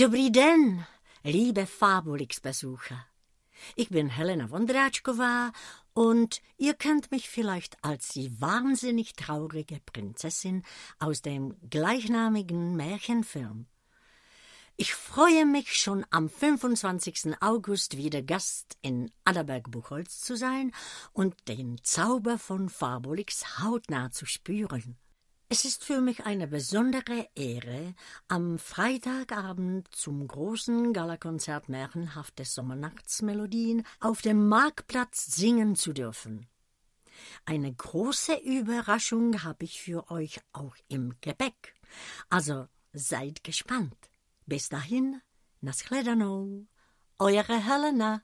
Dobrý den, liebe Fabulix-Besucher. Ich bin Helena Wondratschkova und ihr kennt mich vielleicht als die wahnsinnig traurige Prinzessin aus dem gleichnamigen Märchenfilm. Ich freue mich schon am 25. August wieder Gast in Adderberg Buchholz zu sein und den Zauber von Fabulix hautnah zu spüren. Es ist für mich eine besondere Ehre, am Freitagabend zum großen Galakonzert Märchenhafte Sommernachtsmelodien auf dem Marktplatz singen zu dürfen. Eine große Überraschung habe ich für euch auch im Gepäck. Also seid gespannt. Bis dahin, Naschledano, eure Helena.